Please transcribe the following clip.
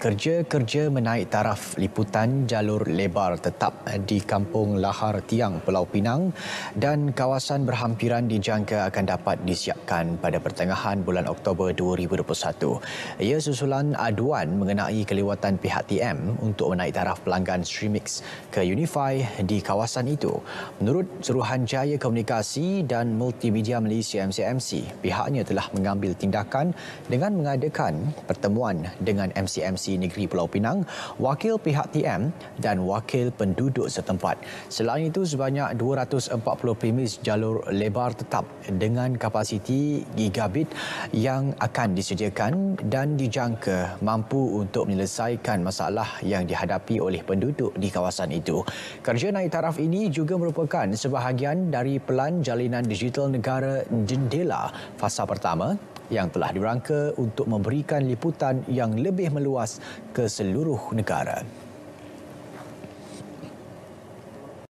Kerja-kerja menaik taraf liputan jalur lebar tetap di Kampung Lahar Tiang, Pulau Pinang dan kawasan berhampiran dijangka akan dapat disiapkan pada pertengahan bulan Oktober 2021. Ia susulan aduan mengenai kelewatan pihak TM untuk menaik taraf pelanggan Streamix ke Unify di kawasan itu. Menurut Suruhanjaya Komunikasi dan Multimedia Malaysia MCMC, pihaknya telah mengambil tindakan dengan mengadakan pertemuan dengan MCMC Universiti Negeri Pulau Pinang, wakil pihak TM dan wakil penduduk setempat. Selain itu, sebanyak 240 premis jalur lebar tetap dengan kapasiti gigabit yang akan disediakan dan dijangka mampu untuk menyelesaikan masalah yang dihadapi oleh penduduk di kawasan itu. Kerja naik taraf ini juga merupakan sebahagian dari pelan jalinan digital negara jendela fasa pertama yang telah dirangka untuk memberikan liputan yang lebih meluas ke seluruh negara.